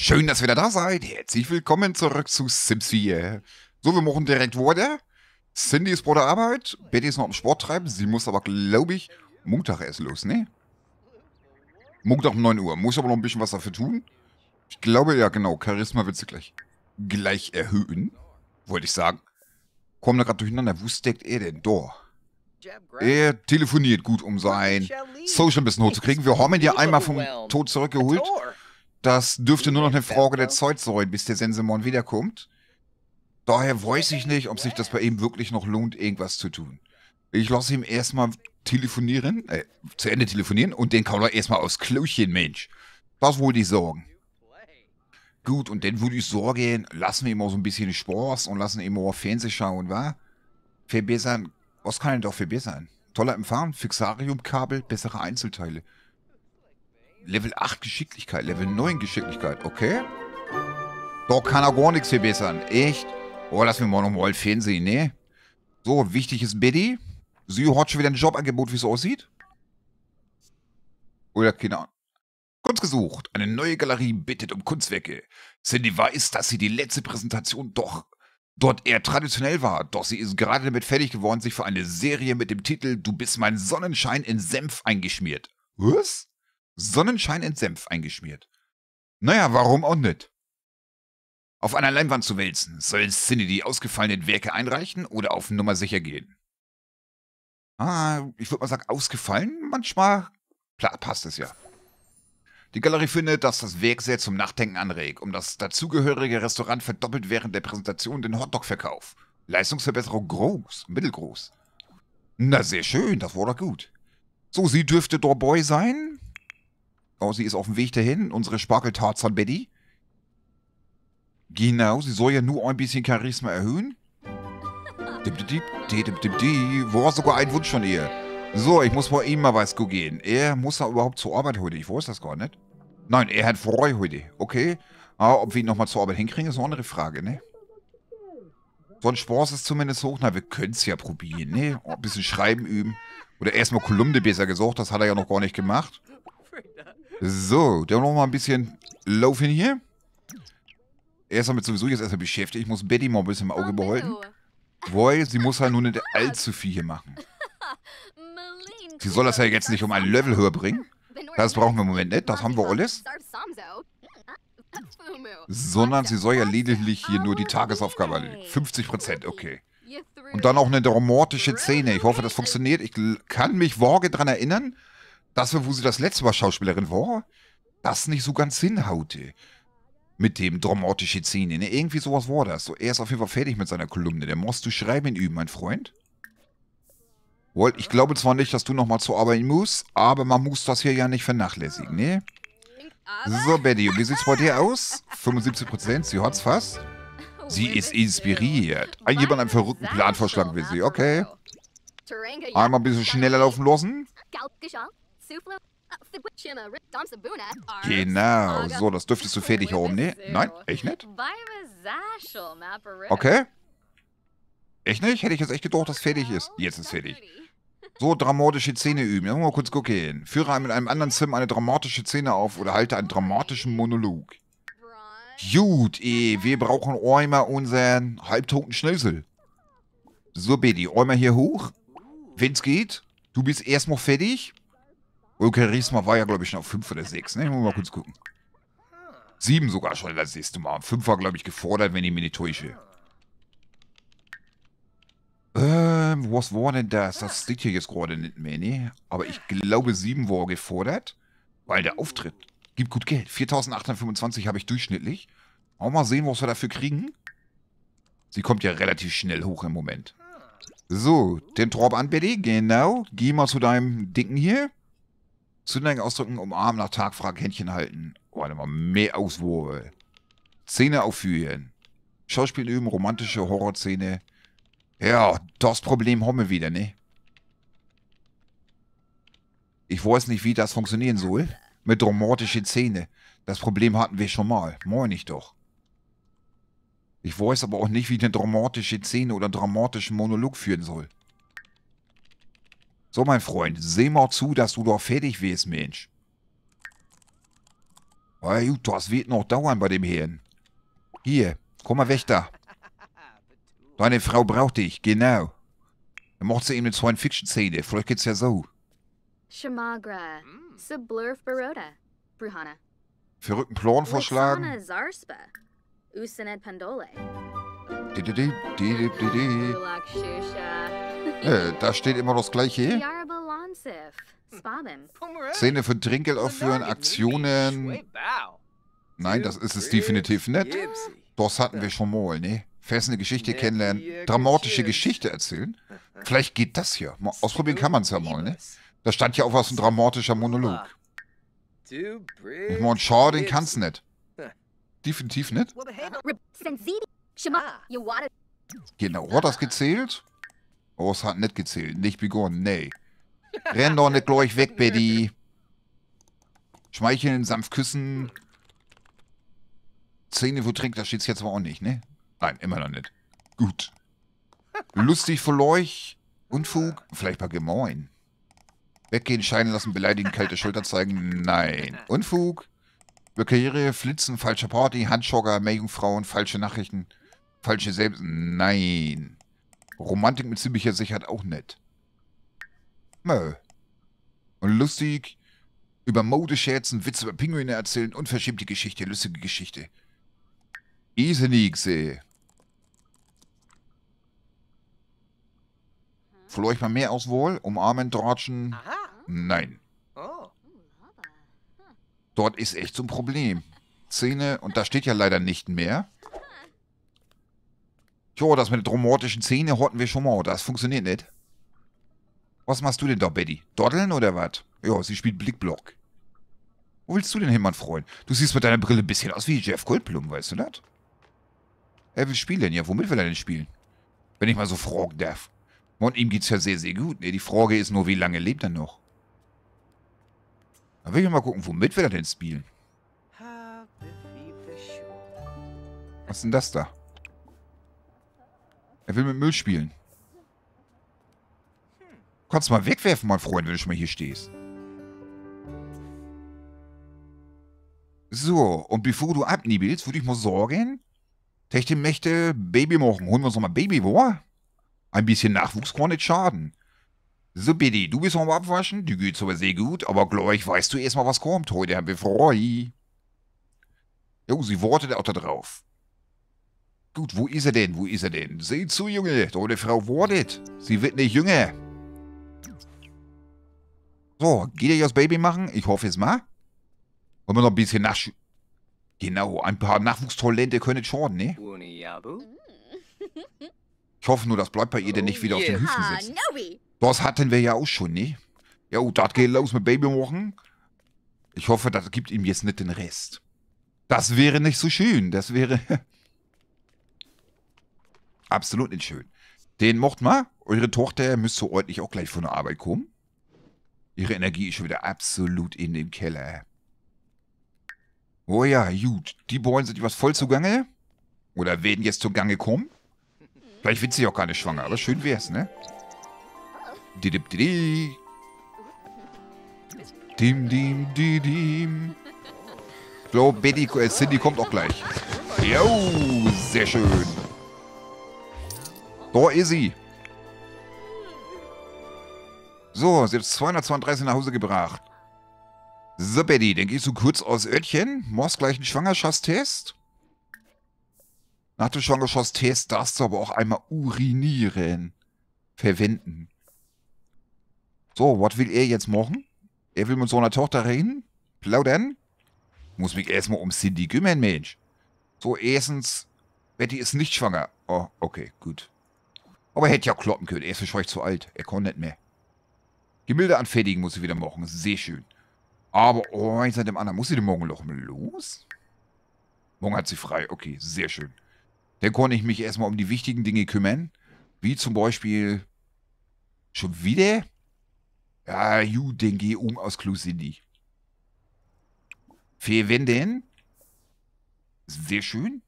Schön, dass ihr wieder da seid. Herzlich willkommen zurück zu Sims 4. So, wir machen direkt weiter. Cindy ist vor der Arbeit, Betty ist noch am Sport treiben. Sie muss aber, glaube ich, Montag erst los, ne? Montag um 9 Uhr. Muss aber noch ein bisschen was dafür tun. Ich glaube, ja genau, Charisma wird sie gleich, gleich erhöhen. Wollte ich sagen. Kommen da gerade durcheinander. Wo steckt er denn? Da. Er telefoniert gut, um sein Social ein bisschen hochzukriegen. Wir haben ihn ja einmal vom Tod zurückgeholt. Das dürfte nur noch eine Frage der Zeit sein, bis der Sensemon wiederkommt. Daher weiß ich nicht, ob sich das bei ihm wirklich noch lohnt, irgendwas zu tun. Ich lasse ihm erstmal telefonieren, äh, zu Ende telefonieren und den Kauler erstmal aufs Klöchen, Mensch. Das wollte ich sorgen. Gut, und dann würde ich sagen, lassen wir ihm auch so ein bisschen Spaß und lassen ihm auch Fernsehen schauen, wa? Verbessern, was kann denn doch verbessern? Toller Empfang, Fixariumkabel, bessere Einzelteile. Level 8 Geschicklichkeit, Level 9 Geschicklichkeit. Okay. Doch kann er gar nichts verbessern. Echt? Oh, lass mich mal noch mal Fernsehen, ne? So, wichtig ist Betty. Sie hat schon wieder ein Jobangebot, wie es aussieht. Oder keine Ahnung. Kunst gesucht. Eine neue Galerie bittet um Kunstwerke. Cindy weiß, dass sie die letzte Präsentation doch dort eher traditionell war, doch sie ist gerade damit fertig geworden, sich für eine Serie mit dem Titel Du bist mein Sonnenschein in Senf eingeschmiert. Was? Sonnenschein in Senf eingeschmiert. Naja, warum auch nicht? Auf einer Leinwand zu wälzen, soll Cindy die ausgefallenen Werke einreichen oder auf Nummer sicher gehen? Ah, ich würde mal sagen, ausgefallen? Manchmal passt es ja. Die Galerie findet, dass das Werk sehr zum Nachdenken anregt, um das dazugehörige Restaurant verdoppelt während der Präsentation den Hotdog-Verkauf. Leistungsverbesserung groß, mittelgroß. Na, sehr schön, das war doch gut. So, sie dürfte Dorboy sein. Oh, sie ist auf dem Weg dahin, unsere Sparkeltarzan Betty. Genau, sie soll ja nur ein bisschen Charisma erhöhen. Wo war sogar ein Wunsch von ihr? So, ich muss vor ihm mal was gehen. Er muss da überhaupt zur Arbeit heute. Ich weiß das gar nicht. Nein, er hat Freude heute. Okay. Aber ah, ob wir ihn nochmal zur Arbeit hinkriegen, ist eine andere Frage, ne? Sonst ein Sport ist zumindest hoch. Na, wir können es ja probieren, ne? Oh, ein bisschen Schreiben üben. Oder erstmal Kolumne besser gesucht. Das hat er ja noch gar nicht gemacht. So, dann noch mal ein bisschen laufen hier. Er ist damit sowieso jetzt erstmal beschäftigt. Ich muss Betty mal ein bisschen im Auge oh, behalten. Weil sie muss halt nur nicht allzu viel hier machen. Sie soll das ja jetzt nicht um ein Level höher bringen. Das brauchen wir im Moment nicht. Das haben wir alles. Sondern sie soll ja lediglich hier nur die Tagesaufgabe erledigen. 50%, okay. Und dann auch eine dramatische Szene. Ich hoffe, das funktioniert. Ich kann mich vage dran erinnern, das, wo sie das letzte Mal Schauspielerin war, das nicht so ganz hinhaute. Mit dem dramatischen Szene, ne? Irgendwie sowas war das. So, er ist auf jeden Fall fertig mit seiner Kolumne. Der musst du schreiben üben, mein Freund. Walt, ich glaube zwar nicht, dass du nochmal zur Arbeit musst, aber man muss das hier ja nicht vernachlässigen, ne? So, Betty, wie sieht's bei dir aus? 75%, sie hat's fast. Sie oh, ist inspiriert. Ein jemand einen verrückten Planvorschlag will sie, okay. Einmal ein bisschen schneller laufen lassen. Ah, genau, so, das dürftest du fertig hier oben. Nee, nein, echt nicht? Okay. Echt nicht? Hätte ich jetzt echt gedacht, dass fertig ist. Jetzt ist fertig. So, dramatische Szene üben. Ja, mal kurz gucken. Führe mit einem anderen Sim eine dramatische Szene auf oder halte einen dramatischen Monolog. Gut, eh, wir brauchen einmal unseren halbtoten Schnösel. So, Betty, einmal hier hoch. Wenn's geht. Du bist erstmal fertig. Ulke Riesma war ja, glaube ich, schon auf 5 oder 6. Ne? Ich muss mal mhm. kurz gucken. 7 sogar schon das nächste Mal. 5 war, glaube ich, gefordert, wenn ich mich nicht täusche. Ähm, was war denn das? Das steht hier jetzt gerade nicht mehr, ne? Aber ich glaube, 7 war gefordert, weil der Auftritt gibt gut Geld. 4.825 habe ich durchschnittlich. Auch mal sehen, was wir dafür kriegen. Sie kommt ja relativ schnell hoch im Moment. So, den an, Betty. genau. Geh mal zu deinem Dicken hier. Zuneigung ausdrücken, umarmen, nach Tag Tagfragen, Händchen halten. Oh, warte mal, mehr Auswurbel. Szene aufführen. Schauspiel üben, romantische Horrorszene. Ja, das Problem haben wir wieder, ne? Ich weiß nicht, wie das funktionieren soll. Mit dramatischen Szene. Das Problem hatten wir schon mal. Moin ich doch. Ich weiß aber auch nicht, wie eine dramatische Szene oder dramatischen Monolog führen soll. So, mein Freund, seh mal zu, dass du doch fertig wirst, Mensch. Ah, gut, das wird noch dauern bei dem Herrn. Hier, komm mal weg da. Deine Frau braucht dich, genau. Dann macht sie eben eine zweite Fiction-Szene. Vielleicht geht's ja so. Shamagra, Sublurf mm. Baroda, Bruhana. Verrückten Plan vorschlagen. Usned Pandole. Äh, da steht immer das Gleiche. Szene für Trinkgeld aufführen, Aktionen. Nein, das ist es definitiv nicht. Das hatten wir schon mal, ne? Fessende Geschichte kennenlernen, dramatische Geschichte erzählen. Vielleicht geht das hier. Mal ausprobieren kann man es ja mal, ne? Da stand ja auch was ein dramatischer Monolog. Ich meine, schau, den kann's nicht. Definitiv nicht. Genau, hat das gezählt? Oh, es hat nicht gezählt. Nicht begonnen, nee. Renn doch nicht gleich weg, Betty. Schmeicheln, sanft küssen. Zähne, wo trinkt, da steht es jetzt aber auch nicht, ne? Nein, immer noch nicht. Gut. Lustig für euch. Unfug. Vielleicht mal gemoin. Weggehen, scheinen lassen, beleidigen, kalte Schulter zeigen. Nein. Unfug. Bekehre, flitzen, falsche Party, Handjogger, Meerjungfrauen, falsche Nachrichten falsche Selbst... Nein. Romantik mit ziemlicher Sicherheit auch nett. Mö. Und lustig. Über Mode scherzen, Witze über Pinguine erzählen, und unverschämte Geschichte, lustige Geschichte. Easy nixe. Floh ich mal mehr aus wohl? Umarmen, tratschen? Nein. Dort ist echt so ein Problem. Szene, und da steht ja leider nicht mehr. Jo, das mit der dromortischen Szene hatten wir schon mal. Das funktioniert nicht. Was machst du denn da, Betty? Doddeln oder was? Jo, sie spielt Blickblock. Wo willst du denn hin, mein Freund? Du siehst mit deiner Brille ein bisschen aus wie Jeff Goldblum, weißt du das? Er will spielen, ja. Womit will er denn spielen? Wenn ich mal so fragen darf. Und ihm geht's ja sehr, sehr gut. Ne, die Frage ist nur, wie lange lebt er noch? Dann will ich mal gucken, womit will er denn spielen? Was ist denn das da? Er will mit Müll spielen. Du kannst mal wegwerfen, mein Freund, wenn du schon mal hier stehst. So, und bevor du abnibelst, würde ich mal sagen, Techte Mächte, Baby machen. Holen wir uns nochmal Baby, boah. Ein bisschen Nachwuchs kann nicht schaden. So, Biddy, du bist nochmal abwaschen. Du geht's aber sehr gut, aber gleich weißt du erstmal, was kommt. Heute haben wir Freude. Jo, sie wartet auch da drauf. Gut, wo ist er denn? Wo ist er denn? Seht zu, Junge. Deine Frau wartet. Sie wird nicht jünger. So, geht ihr das Baby machen? Ich hoffe es mal. Wollen wir noch ein bisschen nach... Genau, ein paar Nachwuchstalente können schon, ne? Ich hoffe nur, das bleibt bei ihr denn nicht wieder auf den oh, Hüfen sitzen. Das hatten wir ja auch schon, ne? Ja, oh, das geht los mit Baby machen. Ich hoffe, das gibt ihm jetzt nicht den Rest. Das wäre nicht so schön. Das wäre... absolut nicht schön. Den mocht mal. Eure Tochter müsste ordentlich auch gleich von der Arbeit kommen. Ihre Energie ist schon wieder absolut in den Keller. Oh ja, gut. Die Bäume sind was voll zugange. Oder werden jetzt zugange kommen. Vielleicht wird sie auch gar nicht schwanger, aber schön wär's, ne? Didip didi. Dim, dim, didim. Ich glaube, Betty, äh, Cindy kommt auch gleich. Jo, sehr schön. So ist sie. So, sie hat 232 nach Hause gebracht. So, Betty, dann gehst du kurz aus Örtchen, machst gleich einen Schwangerschaftstest. Nach dem Schwangerschaftstest darfst du aber auch einmal urinieren. Verwenden. So, was will er jetzt machen? Er will mit seiner Tochter reden? Plaudern? Muss mich erstmal um Cindy kümmern, Mensch. So, erstens, Betty ist nicht schwanger. Oh, okay, gut. Aber er hätte ja kloppen können. Er ist wahrscheinlich zu alt. Er kann nicht mehr. Gemälde anfertigen muss ich wieder machen. Sehr schön. Aber oh, eins nach dem anderen. Muss sie denn morgen noch los? Morgen hat sie frei. Okay, sehr schön. Dann konnte ich mich erstmal um die wichtigen Dinge kümmern. Wie zum Beispiel schon wieder? Ja, you, den geh um aus Klusindi. Für wen denn? Sehr schön.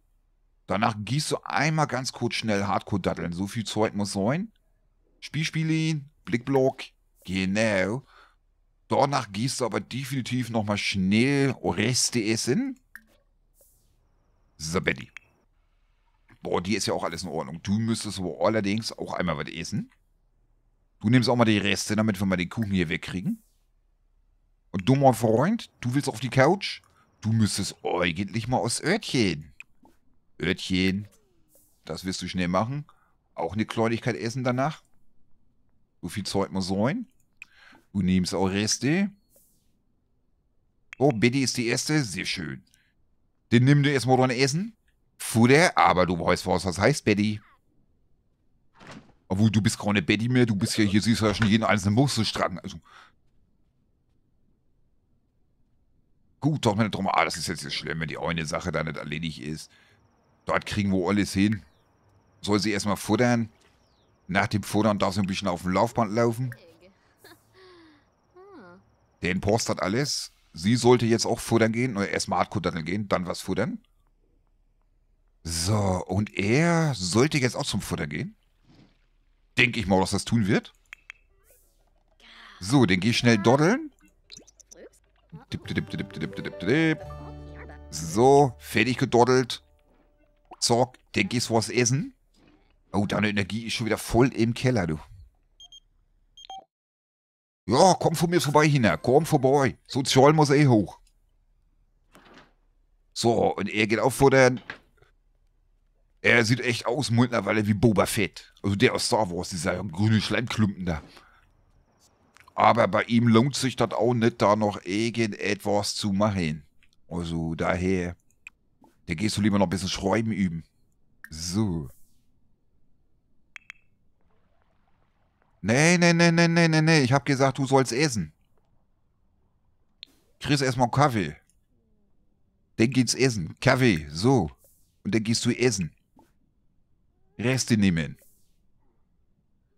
Danach gießt du einmal ganz kurz schnell Hardcore-Datteln. So viel Zeug muss sein. Spiel, Spielspielin, Blickblock, genau. Danach gießt du aber definitiv nochmal schnell Reste essen. Sabetti. Boah, die ist ja auch alles in Ordnung. Du müsstest aber allerdings auch einmal was essen. Du nimmst auch mal die Reste, damit wir mal den Kuchen hier wegkriegen. Und dummer Freund, du willst auf die Couch? Du müsstest eigentlich mal aus Örtchen. Örtchen. Das wirst du schnell machen. Auch eine Kleinigkeit essen danach. So viel Zeug muss sein. Du nimmst auch Reste. Oh, Betty ist die erste. Sehr schön. Den nimm du erstmal dran Essen. Futter, aber du weißt, was das heißt, Betty. Obwohl, du bist keine Betty mehr. Du bist ja hier, siehst du ja schon jeden einzelnen Muskelstrang. Also. Gut, doch, meine Drum. Ah, das ist jetzt schlimm, wenn die eine Sache da nicht erledigt ist. Dort kriegen wir alles hin. Soll sie erstmal futtern. Nach dem Futtern darf sie ein bisschen auf dem Laufband laufen. Der Impost hat alles. Sie sollte jetzt auch futtern gehen. Oder erstmal Hardcore gehen, dann was futtern. So, und er sollte jetzt auch zum Futter gehen. Denke ich mal, dass das tun wird. So, den gehe ich schnell doddeln. so, fertig gedoddelt sagt, der geht was essen. Oh, deine Energie ist schon wieder voll im Keller, du. Ja, komm von mir vorbei hin, komm vorbei. Sozial muss eh hoch. So, und er geht auch vor der... Er sieht echt aus mittlerweile wie Boba Fett. Also der aus Star Wars, dieser grüne Schleimklumpen da. Aber bei ihm lohnt sich das auch nicht, da noch irgendetwas zu machen. Also daher... Da gehst du lieber noch ein bisschen Schreiben üben. So. Nee, nee, nee, nee, nee, nee, nee. Ich hab gesagt, du sollst essen. Kriegst erstmal Kaffee. Dann geht's essen. Kaffee, so. Und dann gehst du essen. Reste nehmen.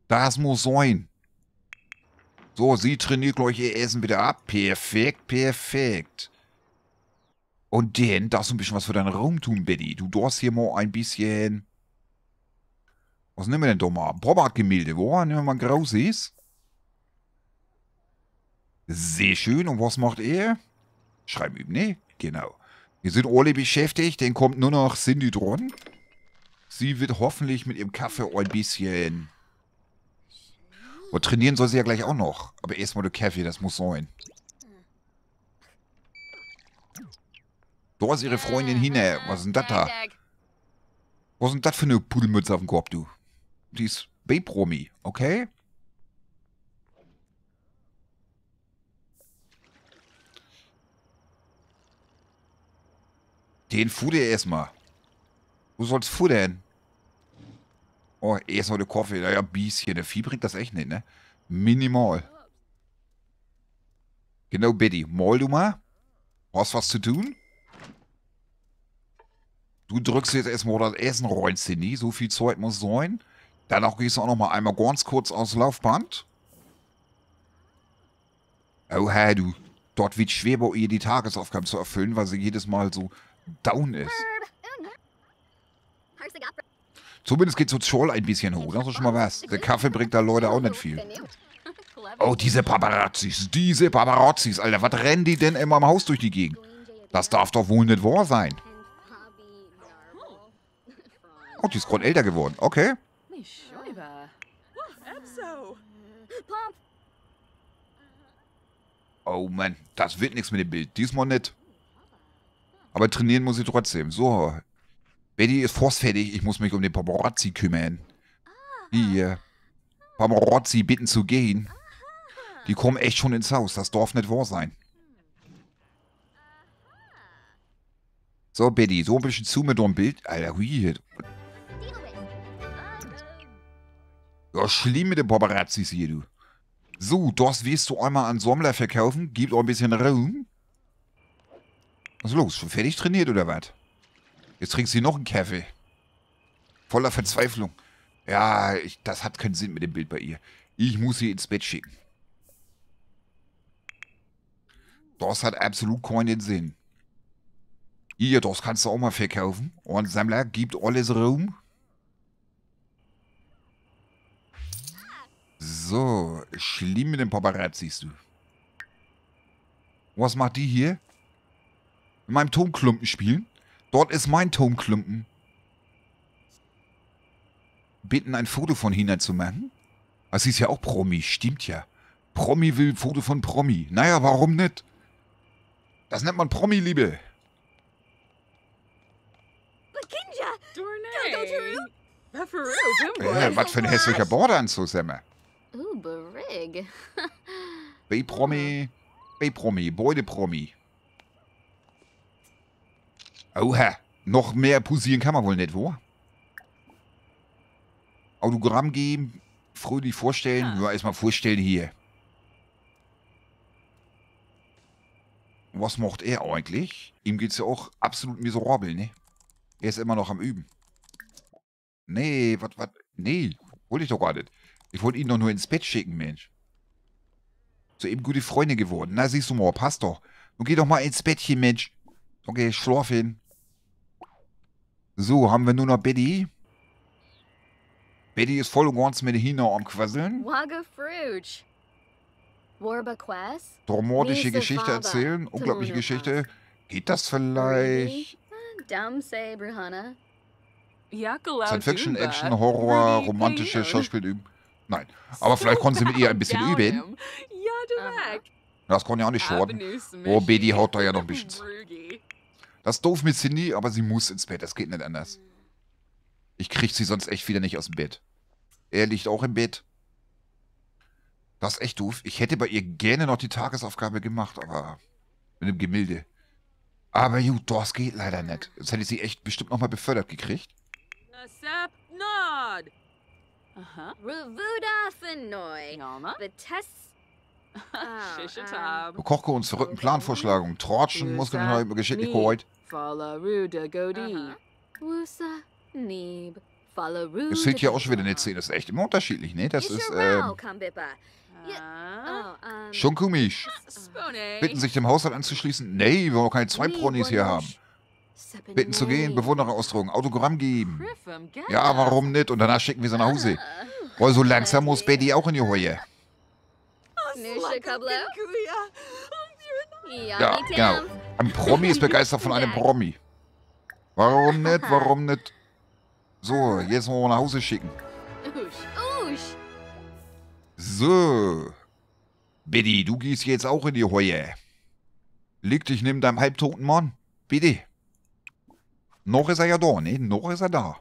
Das muss sein. So, sie trainiert gleich ihr Essen wieder ab. Perfekt, perfekt. Und den darfst du ein bisschen was für deinen Raum tun, Betty. Du darfst hier mal ein bisschen... Was nehmen wir denn da mal? Pommergemälde, wo? Nehmen wir mal ein großes. Sehr schön. Und was macht er? Schreiben üben, ne? Genau. Wir sind alle beschäftigt. Dann kommt nur noch Cindy dran. Sie wird hoffentlich mit ihrem Kaffee ein bisschen... Und trainieren soll sie ja gleich auch noch. Aber erstmal der Kaffee, das muss sein. Wo ist ihre Freundin hin, ey. Was ist denn das da? Was ist denn das für eine Pudelmütze auf dem Korb, du? Die ist B-Promi, okay? Den fuhr dir erstmal. Du sollst futtern. Oh, erstmal der Kaffee. Naja, Bieschen. Der Vieh bringt das echt nicht, ne? Minimal. Genau, Betty. Mal du mal. Hast was zu tun? du drückst jetzt erstmal das Essen rollst reinziehen, nie. so viel Zeug muss sein. Danach gehst du auch noch mal einmal ganz kurz aus Laufband. Oh, hey, du. Dort wird schwer bei ihr die Tagesaufgaben zu erfüllen, weil sie jedes Mal so down ist. Zumindest geht so Troll ein bisschen hoch. Das ist schon mal was. Der Kaffee bringt da Leute auch nicht viel. Oh, diese Paparazzis, diese Paparazzis, Alter. Was rennen die denn immer im Haus durch die Gegend? Das darf doch wohl nicht wahr sein. Oh, die ist gerade älter geworden. Okay. Oh Mann, das wird nichts mit dem Bild. Diesmal nicht. Aber trainieren muss ich trotzdem. So. Betty ist forstfertig. Ich muss mich um den Paparazzi kümmern. Die Paparazzi bitten zu gehen. Die kommen echt schon ins Haus. Das darf nicht wahr sein. So, Betty, so ein bisschen zu mit dem Bild. Alter, weird. Ja, schlimm mit den Paparazzis hier, du. So, das wirst du einmal an Sommler verkaufen. Gibt auch ein bisschen Raum. Was ist los? Schon fertig trainiert oder was? Jetzt trinkst du noch einen Kaffee. Voller Verzweiflung. Ja, ich, das hat keinen Sinn mit dem Bild bei ihr. Ich muss sie ins Bett schicken. Das hat absolut keinen Sinn. Ihr, das kannst du auch mal verkaufen. Und Sammler gibt alles Raum. So, schlimm mit dem Paparazzi siehst du. Was macht die hier? In meinem Tonklumpen spielen? Dort ist mein Tonklumpen. Bitten, ein Foto von Hina zu machen? Das ah, ist ja auch Promi, stimmt ja. Promi will ein Foto von Promi. Naja, warum nicht? Das nennt man Promi-Liebe. Äh, was für ein hässlicher Borderanzug, Sammer. Uh, Brig. B-Promi. B-Promi. Beute-Promi. Oha. Noch mehr posieren kann man wohl nicht, wo? Autogramm geben. Fröhlich vorstellen. Ja, erstmal vorstellen hier. Was macht er eigentlich? Ihm geht's ja auch absolut miserabel, ne? Er ist immer noch am Üben. Nee, was, was? Nee, wollte ich doch gar nicht. Ich wollte ihn doch nur ins Bett schicken, Mensch. Soeben gute Freunde geworden. Na, siehst du mal, passt doch. Nun geh doch mal ins Bettchen, Mensch. Okay, schlaf hin. So, haben wir nur noch Betty. Betty ist voll und ganz mit Hina am Quasseln. Dramatische Geschichte erzählen, unglaubliche Geschichte. Geht das vielleicht? Science-Fiction, Action, Horror, romantische Schauspielübung. Nein. Aber so vielleicht konnten sie mit ihr ein bisschen üben. Him. Ja, du weg. Das kann ja auch nicht ah, schaden. Oh, Betty haut da ja noch ein bisschen. Das ist doof mit Cindy, aber sie muss ins Bett. Das geht nicht anders. Hm. Ich krieg sie sonst echt wieder nicht aus dem Bett. Er liegt auch im Bett. Das ist echt doof. Ich hätte bei ihr gerne noch die Tagesaufgabe gemacht, aber mit dem Gemälde. Aber gut, das geht leider nicht. Sonst hätte ich sie echt bestimmt nochmal befördert gekriegt. Aha. Ravuda Fenoi. Norma. Ne? Betess. Shishatab. Ah, oh, Kochke uns verrückten Planvorschlagungen. Trotschen, Muskeln, Geschicklichkeit. Koit. Falaruda Godi. Es sieht ja auch schon wieder eine Szene. Das ist echt immer unterschiedlich, ne? Das ist, ähm... Oh, schon komisch. Bitten sich dem Haushalt anzuschließen. Nee, wir wollen keine zwei Pronis hier haben. Bitten zu gehen, Bewohner ausdrucken, Autogramm geben. Ja, warum nicht? Und danach schicken wir sie nach Hause. Ah. Weil so langsam muss Betty auch in die Heue. Oh, ja, genau. Ein Promi ist begeistert von einem Promi. Warum nicht? Warum nicht? So, jetzt wollen wir nach Hause schicken. So. Betty, du gehst jetzt auch in die Heue. Leg dich neben deinem halbtoten Mann. Betty. Noch ist er ja da, ne? Noch ist er da.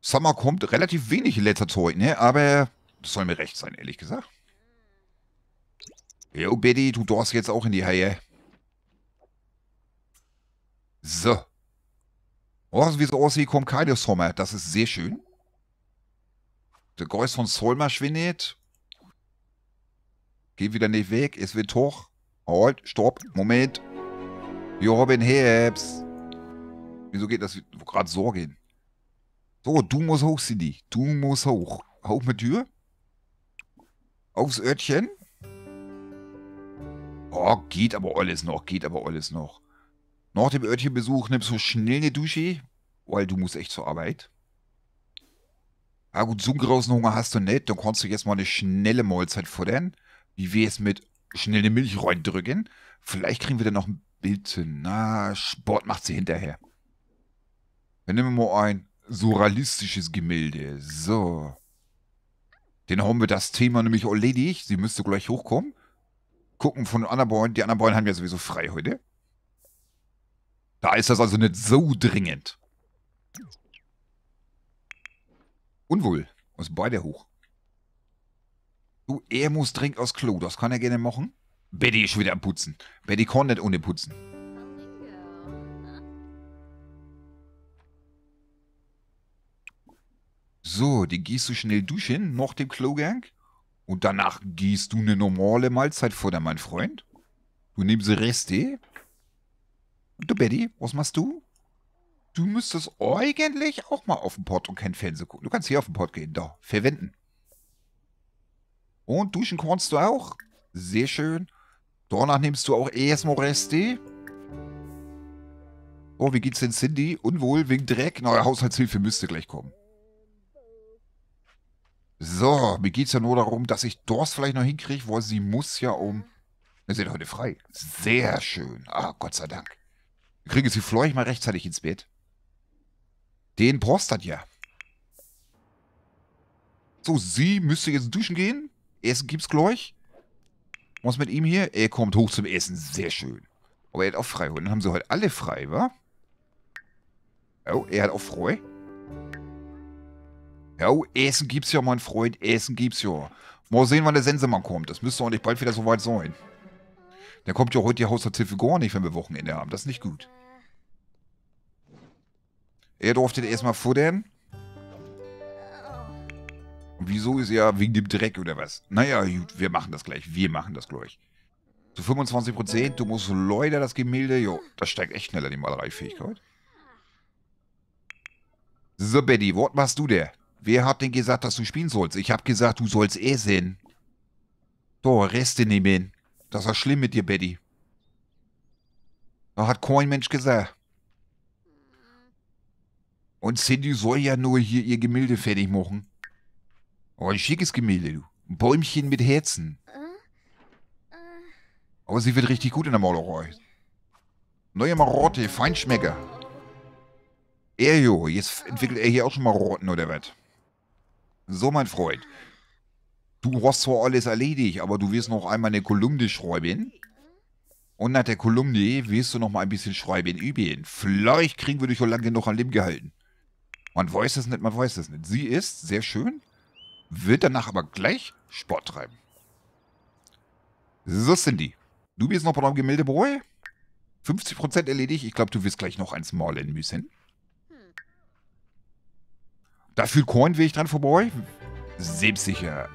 Summer kommt relativ wenig in letzter Zeit, ne? Aber das soll mir recht sein, ehrlich gesagt. Jo, Betty, du darfst jetzt auch in die Haie. So. Oh, wie es aussieht, kommt keine Sommer. Das ist sehr schön. Der Geist von Solma schwindet. Geht wieder nicht weg, es wird hoch. Halt, stopp, Moment. Wir haben Herbst. Wieso geht das gerade so gehen? So, du musst hoch, Cindy. Du musst hoch. Hoch mit Tür. Aufs Örtchen. Oh, geht aber alles noch. Geht aber alles noch. Nach dem Örtchenbesuch nimmst du schnell eine Dusche, weil du musst echt zur Arbeit. Ah gut, so einen großen Hunger hast du nicht. Dann kannst du jetzt mal eine schnelle Mahlzeit futtern. Wie es mit schnell eine Milch reindrücken? Vielleicht kriegen wir dann noch ein Bild. Na, Sport macht sie hinterher. Wir nehmen mal ein surrealistisches Gemälde. So. Dann haben wir das Thema nämlich erledigt. Sie müsste gleich hochkommen. Gucken von Annabäumen. Die Annabäumen haben ja sowieso frei heute. Da ist das also nicht so dringend. Unwohl. Muss beide hoch. Du, er muss dringend aufs Klo. Das kann er gerne machen. Betty ist wieder am Putzen. Betty kann nicht ohne Putzen. So, die gehst du schnell duschen, nach dem Klogang. Und danach gehst du eine normale Mahlzeit fordern, mein Freund. Du nimmst die Reste. du, Betty, was machst du? Du müsstest eigentlich auch mal auf den Pott und kein Fernsehen gucken. Du kannst hier auf den Pott gehen, da, verwenden. Und duschen kannst du auch. Sehr schön. Danach nimmst du auch erstmal Reste. Oh, wie geht's denn Cindy? Unwohl wegen Dreck? Neue Haushaltshilfe müsste gleich kommen. So, mir geht es ja nur darum, dass ich Dorst vielleicht noch hinkriege, weil sie muss ja um... Wir sind heute frei. Sehr schön. Ah, Gott sei Dank. Ich kriege sie Flor mal rechtzeitig ins Bett. Den brauchst das ja. So, sie müsste jetzt duschen gehen. Essen gibt's gleich. Was mit ihm hier? Er kommt hoch zum Essen. Sehr schön. Aber er hat auch frei. Und dann haben sie heute alle frei, wa? Oh, er hat auch frei. Ja, oh, Essen gibt's ja, mein Freund, Essen gibt's ja. Mal sehen, wann der Sensemann kommt. Das müsste auch nicht bald wieder so weit sein. Der kommt ja heute die Haushaltshilfe gar nicht, wenn wir Wochenende haben. Das ist nicht gut. Er durfte erstmal futtern. Und wieso ist er wegen dem Dreck oder was? Naja, gut, wir machen das gleich. Wir machen das gleich. Zu 25 Du musst leider das Gemälde... Jo, das steigt echt schneller, die Malereifähigkeit. So, Betty, was machst du denn? Wer hat denn gesagt, dass du spielen sollst? Ich hab gesagt, du sollst eh sehen. So, Reste nehmen. Das war schlimm mit dir, Betty. Da hat kein Mensch gesagt. Und Cindy soll ja nur hier ihr Gemälde fertig machen. Oh, ein schickes Gemälde, du. Ein Bäumchen mit Herzen. Aber sie wird richtig gut in der Malerei. Neue Marotte, Feinschmecker. Er, jo, jetzt entwickelt er hier auch schon Marotten oder was? So, mein Freund. Du hast zwar alles erledigt, aber du wirst noch einmal eine Kolumne schreiben. Und nach der Kolumne wirst du noch mal ein bisschen schreiben üben. Vielleicht kriegen wir dich schon lange genug an Leben gehalten. Man weiß es nicht, man weiß es nicht. Sie ist sehr schön, wird danach aber gleich Sport treiben. So, Cindy. Du bist noch bei deinem Gemeldebräu? 50% erledigt. Ich glaube, du wirst gleich noch eins malen müssen. Da fühlt Kornweg dran vorbei? Selbstsicher.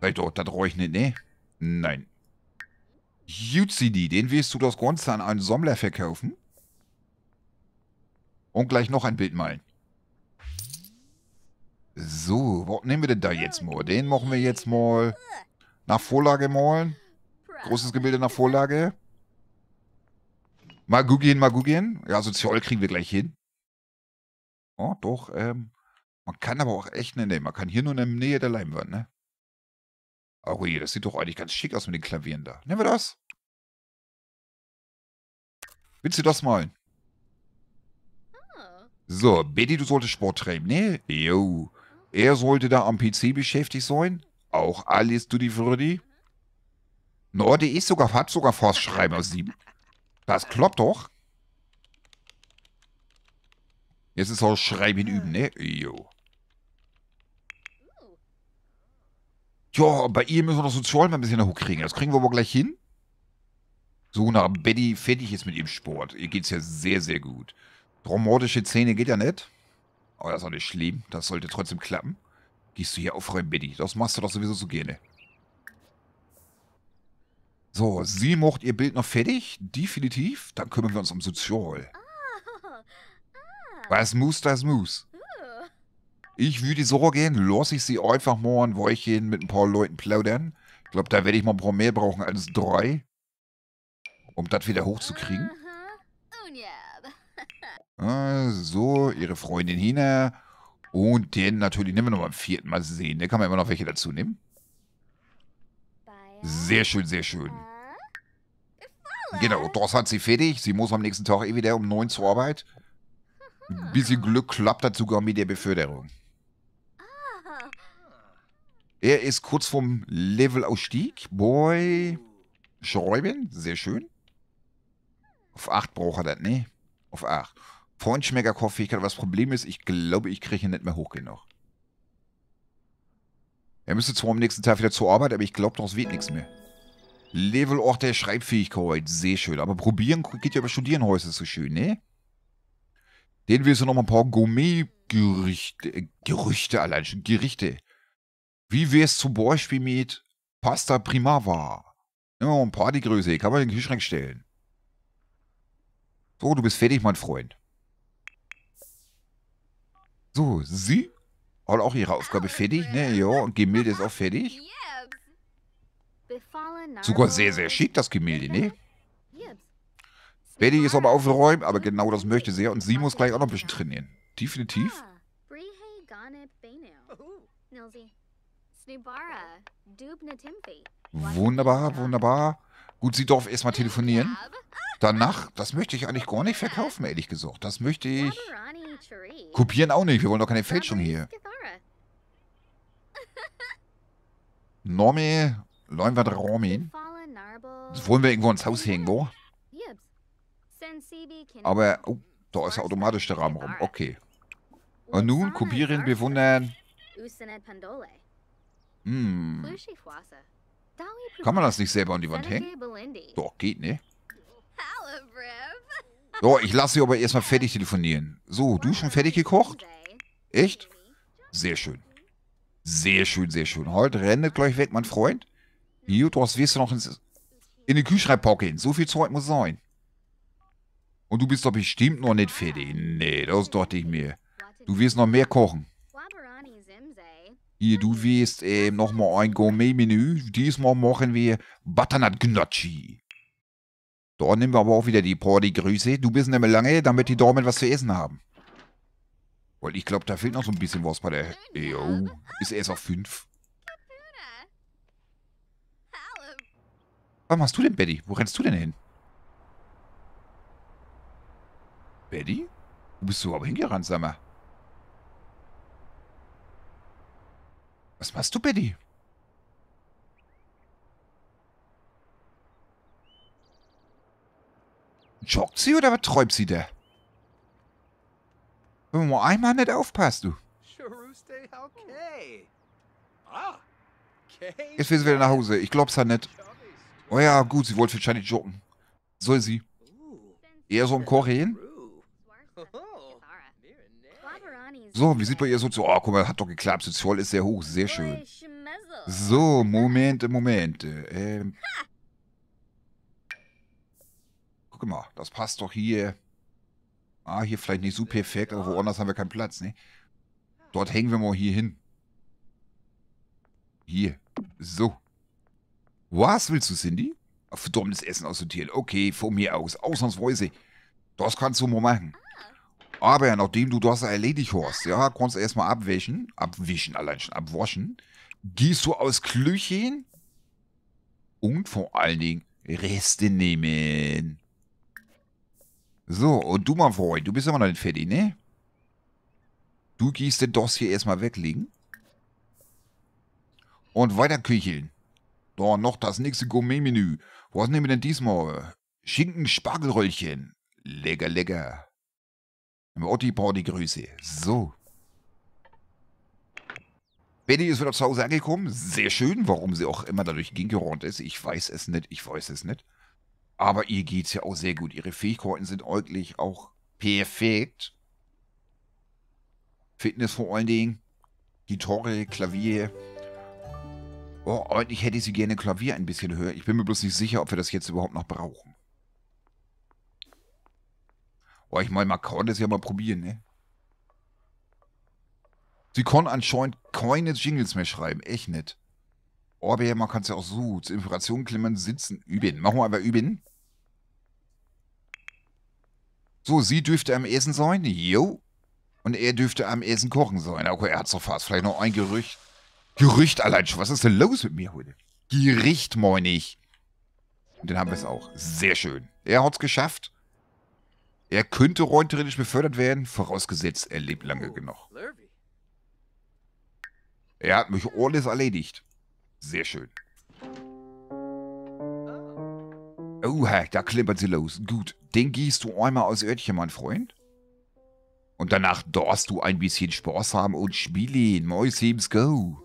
Sei doch, das ich nicht, ne? Nein. Jutsidi, den willst du das Ganze an einen Sommler verkaufen? Und gleich noch ein Bild malen. So, was nehmen wir denn da jetzt mal? Den machen wir jetzt mal nach Vorlage malen. Großes Gebilde nach Vorlage. Mal mal Magugien. Ja, sozial kriegen wir gleich hin. Oh, doch, ähm. Man kann aber auch echt, ne, ne, man kann hier nur in der Nähe der Leinwand, ne? Oh je, das sieht doch eigentlich ganz schick aus mit den Klavieren da. Nehmen wir das? Willst du das malen? Ah. So, Betty, du solltest Sport treiben, ne? Jo. Er sollte da am PC beschäftigt sein. Auch alles du die Freddy. Mhm. No, die ist sogar, hat sogar Forstschreiben aus sieben. Das klappt doch. Jetzt ist auch Schreiben ah. üben, ne? Jo. Ja, bei ihr müssen wir noch sozial mal ein bisschen hochkriegen. Das kriegen wir aber gleich hin. So, nach Betty fertig ist mit ihrem Sport. Ihr geht's ja sehr, sehr gut. Traumatische Zähne geht ja nicht. Aber das ist auch nicht schlimm. Das sollte trotzdem klappen. Gehst du hier aufräumen, Betty? Das machst du doch sowieso so gerne. So, sie macht ihr Bild noch fertig. Definitiv. Dann kümmern wir uns um Sozial. Was muss, das muss. Ich würde so gehen, lasse ich sie einfach mal ein Weilchen mit ein paar Leuten plaudern. Ich glaube, da werde ich mal ein paar mehr brauchen als drei. Um das wieder hochzukriegen. so, also, ihre Freundin Hina. Und den natürlich nehmen wir nochmal im vierten Mal sehen. Da kann man immer noch welche dazu nehmen. Sehr schön, sehr schön. Genau, das hat sie fertig. Sie muss am nächsten Tag eh wieder um neun zur Arbeit. Ein bisschen Glück klappt das sogar mit der Beförderung. Er ist kurz vorm Levelausstieg. Boy. Schräuben, sehr schön. Auf 8 braucht er das, ne? Auf 8. Freundschmeckerkochfähigkeit, aber das Problem ist, ich glaube, ich kriege ihn nicht mehr hoch genug. Er müsste zwar am nächsten Tag wieder zur Arbeit, aber ich glaube, daraus wird nichts mehr. Level auch der Schreibfähigkeit, sehr schön. Aber probieren geht ja über Studierenhäuser so schön, ne? Den wir du noch mal ein paar Gourmet-Gerüchte, äh, Gerüchte allein schon, Gerichte. Wie wäre es zum Beispiel mit Pasta Primava? Nehmen wir mal ein paar die Größe, kann man in den Kühlschrank stellen. So, du bist fertig, mein Freund. So, sie hat auch ihre Aufgabe fertig, ne? Ja, und Gemälde ist auch fertig. Sogar sehr, sehr schick, das Gemälde, ne? Betty ist aber aufgeräumt, aber genau das möchte sie ja. Und sie muss gleich auch noch ein bisschen trainieren. Definitiv. Ah, wunderbar, wunderbar. Gut, sie darf erstmal telefonieren. Danach, das möchte ich eigentlich gar nicht verkaufen, ehrlich gesagt. Das möchte ich... Kopieren auch nicht, wir wollen doch keine Fälschung hier. Norme, Leumwert Romin. Das wollen wir irgendwo ins Haus hängen, wo? Aber, oh, da ist automatisch der Rahmen rum. Okay. Und nun Kubirien bewundern. Hm. Kann man das nicht selber an die Wand hängen? Doch, geht, ne? So, ich lasse sie aber erstmal fertig telefonieren. So, du schon fertig gekocht? Echt? Sehr schön. Sehr schön, sehr schön. Heute rennt gleich weg, mein Freund. Gut, was wirst du noch ins, in den Kühlschrank paukeln. So viel Zeug muss sein. Und du bist doch bestimmt noch nicht fertig. Nee, das dachte ich mir. Du wirst noch mehr kochen. Hier, du wirst äh, mal ein Gourmet-Menü. Diesmal machen wir Butternut Gnocchi. Dort nehmen wir aber auch wieder die Party-Grüße. Du bist nämlich lange, damit die Dormen was zu essen haben. Weil ich glaube, da fehlt noch so ein bisschen was bei der... Jo, e ist erst auf 5. Was machst du denn, Betty? Wo rennst du denn hin? Betty? Wo bist du aber hingerannt, sag mal? Was machst du, Betty? Joggt sie oder was träumt sie da? Wenn man einmal nicht aufpasst, du. Ah, Jetzt will sie wieder nach Hause. Ich glaub's ja nicht. Oh ja, gut, sie wollte wahrscheinlich joggen. Soll sie? Eher so im Korea hin? So, wie sieht bei ihr so zu? Oh, guck mal, hat doch geklappt. Das voll ist sehr hoch. Sehr schön. So, Momente, Momente. Ähm. Guck mal, das passt doch hier. Ah, hier vielleicht nicht so perfekt, aber woanders haben wir keinen Platz, ne? Dort hängen wir mal hier hin. Hier. So. Was willst du, Cindy? Verdammtes Essen aussortieren. Okay, von mir aus. Ausnahmsweise. Das kannst du mal machen. Aber ja, nachdem du das erledigt hast, ja, kannst du erstmal abwischen, abwischen allein schon, abwaschen, gehst du aus Klüchen und vor allen Dingen Reste nehmen. So, und du, mein Freund, du bist immer noch nicht fertig, ne? Du gehst den Doss hier erstmal weglegen. Und weiter kücheln. So, noch das nächste Gourmet-Menü. Was nehmen wir denn diesmal? Schinken-Spargelröllchen. Lecker, lecker. Otti Porti Grüße. So. Benny ist wieder zu Hause angekommen. Sehr schön, warum sie auch immer dadurch gerannt ist. Ich weiß es nicht, ich weiß es nicht. Aber ihr geht's ja auch sehr gut. Ihre Fähigkeiten sind äuglich auch perfekt. Fitness vor allen Dingen. Gitarre, Klavier. Oh, eigentlich hätte ich sie gerne Klavier ein bisschen höher. Ich bin mir bloß nicht sicher, ob wir das jetzt überhaupt noch brauchen. Oh, ich meine, man kann das ja mal probieren, ne? Sie kann anscheinend keine Jingles mehr schreiben. Echt nicht. Oh, aber ja, man kann es ja auch so. Zu Information klimmern, sitzen, üben. Machen wir einfach üben. So, sie dürfte am Essen sein. Jo. Und er dürfte am Essen kochen sein. Okay, er hat so fast. Vielleicht noch ein Gerücht. Gerücht allein schon. Was ist denn los mit mir heute? Gericht, meine ich. Und dann haben wir es auch. Sehr schön. Er hat es geschafft. Er könnte rein befördert werden, vorausgesetzt, er lebt lange genug. Er hat mich alles erledigt. Sehr schön. Oha, oh, da klimpert sie los. Gut, den gießt du einmal aus Örtchen, mein Freund. Und danach darfst du ein bisschen Spaß haben und spielen. Sims go.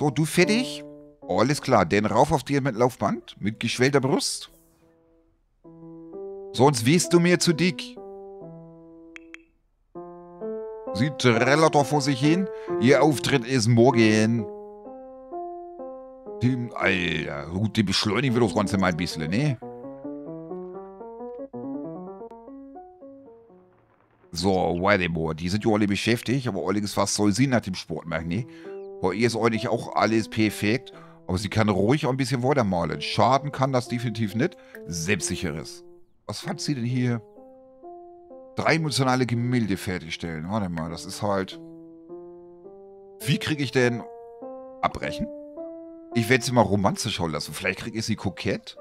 So, du fertig? Alles klar, denn rauf auf dir mit Laufband, mit geschwellter Brust. Sonst wirst du mir zu dick. Sie trällert doch vor sich hin. Ihr Auftritt ist morgen. Tim, Alter, gut, die beschleunigen wir das Ganze mal ein bisschen, ne? So, Wildemore, die sind ja alle beschäftigt, aber Olliges was soll sie nach dem Sport machen, ne? Bei ihr ist eigentlich auch alles perfekt, aber sie kann ruhig auch ein bisschen weitermalen. Schaden kann das definitiv nicht. Selbstsicheres. Was fand sie denn hier? Dreidimensionale Gemälde fertigstellen. Warte mal, das ist halt... Wie kriege ich denn... Abbrechen? Ich werde sie mal Romanze schauen lassen. Vielleicht kriege ich sie kokett.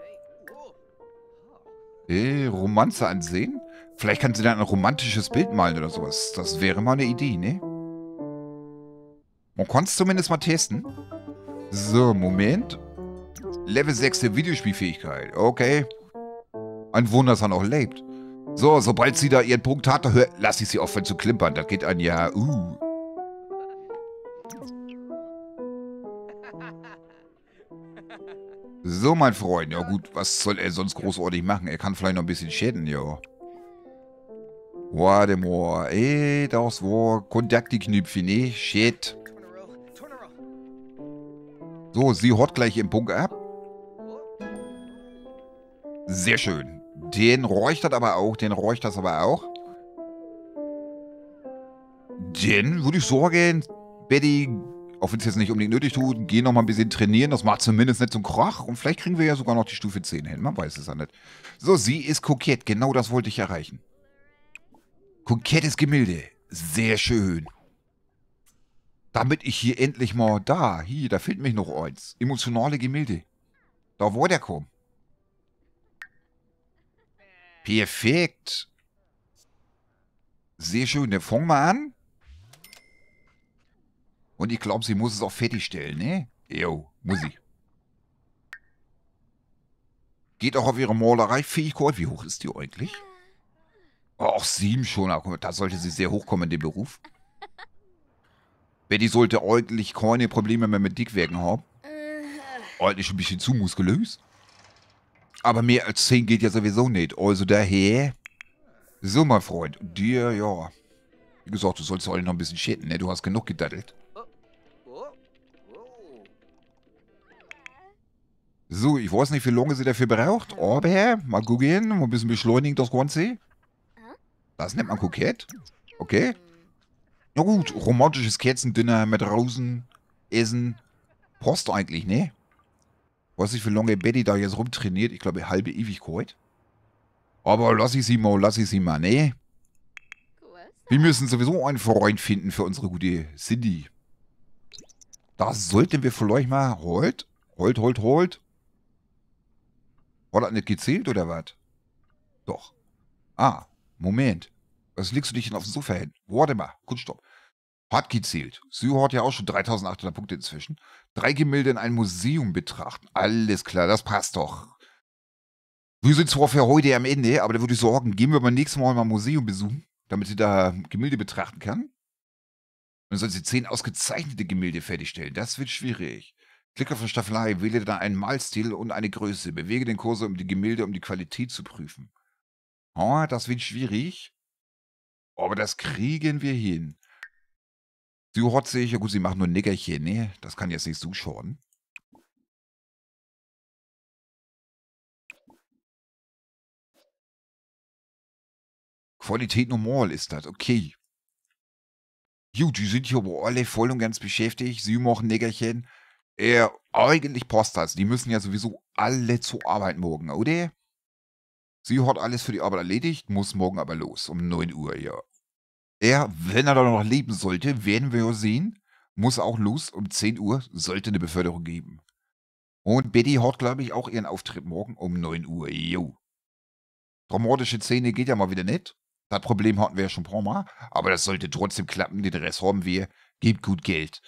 Eh, Romanze ansehen? Vielleicht kann sie dann ein romantisches Bild malen oder sowas. Das wäre mal eine Idee, ne? Man kann es zumindest mal testen. So, Moment. Level 6 der Videospielfähigkeit. Okay. Okay. Ein Wunder, dass er noch lebt. So, sobald sie da ihren Punkt hat, hör, lass ich sie aufhören zu klimpern. Das geht ein ja. Uh. So, mein Freund. Ja gut, was soll er sonst großartig machen? Er kann vielleicht noch ein bisschen schäden, ja. Warte mal. Ey, eh, das war Kontaktiknüpfchen, ne? Shit. So, sie haut gleich im Punkt ab. Sehr schön. Den räuchtert aber auch, den räuchtert aber auch. Den würde ich sagen, Betty, auch wenn es jetzt nicht unbedingt nötig tut, geh noch mal ein bisschen trainieren. Das macht zumindest nicht zum Krach. Und vielleicht kriegen wir ja sogar noch die Stufe 10 hin. Man weiß es ja nicht. So, sie ist kokett. Genau das wollte ich erreichen. Kokettes Gemälde. Sehr schön. Damit ich hier endlich mal da, hier, da fehlt mich noch eins. Emotionale Gemälde. Da wollte er kommen. Perfekt. Sehr schön. Dann fangen wir an. Und ich glaube, sie muss es auch fertigstellen, ne? Jo, muss sie. Geht auch auf ihre Malereifähigkeit. Wie hoch ist die eigentlich? Auch sieben schon. Da sollte sie sehr hochkommen in dem Beruf. Betty sollte ordentlich keine Probleme mehr mit Dickwerken haben. Eigentlich schon ein bisschen zu muskulös. Aber mehr als 10 geht ja sowieso nicht. Also daher. So, mein Freund. Dir, ja. Wie gesagt, du sollst heute noch ein bisschen shitten, ne? Du hast genug gedattelt. So, ich weiß nicht, wie lange sie dafür braucht, aber mal gucken, mal ein bisschen beschleunigen das Ganze. Das nennt man kokett. Okay. Na gut, romantisches Kerzendinner mit Rosen, Essen. Post eigentlich, ne? weiß nicht, wie lange Betty da jetzt rumtrainiert. Ich glaube, halbe Ewigkeit. Aber lass ich sie mal, lass ich sie mal, ne? Wir müssen sowieso einen Freund finden für unsere gute Cindy. Da sollten wir vielleicht mal holt, holt, holt, holt. War das nicht gezählt oder was? Doch. Ah, Moment. Was legst du dich denn auf dem Sofa hin? Warte mal, kurz stopp. Hart gezielt. Syho hat ja auch schon 3800 Punkte inzwischen. Drei Gemälde in einem Museum betrachten. Alles klar, das passt doch. Wir sind zwar für heute am Ende, aber da würde ich sorgen, gehen wir beim nächsten Mal mal ein Museum besuchen, damit sie da Gemälde betrachten kann. Und soll sie zehn ausgezeichnete Gemälde fertigstellen. Das wird schwierig. Klicke auf der Staffelei, wähle dann einen Malstil und eine Größe. Bewege den Kurs, um die Gemälde, um die Qualität zu prüfen. Oh, das wird schwierig. Aber das kriegen wir hin. Sie rotzt sich, ja gut, sie macht nur ein Nickerchen. Nee, das kann jetzt nicht zuschauen. Qualität normal ist das, okay. Gut, die sind hier aber alle voll und ganz beschäftigt. Sie machen Nickerchen. Äh, eigentlich passt das. Die müssen ja sowieso alle zur Arbeit morgen, oder? Sie hat alles für die Arbeit erledigt, muss morgen aber los. Um 9 Uhr, ja. Er, wenn er da noch leben sollte, werden wir sehen, muss auch los. Um 10 Uhr sollte eine Beförderung geben. Und Betty hat, glaube ich, auch ihren Auftritt morgen um 9 Uhr. Jo. Dramatische Szene geht ja mal wieder nicht. Das Problem hatten wir ja schon ein paar Mal. Aber das sollte trotzdem klappen. Den Rest haben wir. Gebt gut Geld.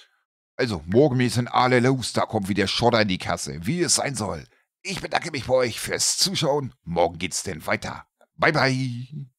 Also, morgen sind alle los. Da kommt wieder Schotter in die Kasse. Wie es sein soll. Ich bedanke mich bei euch fürs Zuschauen. Morgen geht's denn weiter. Bye, bye.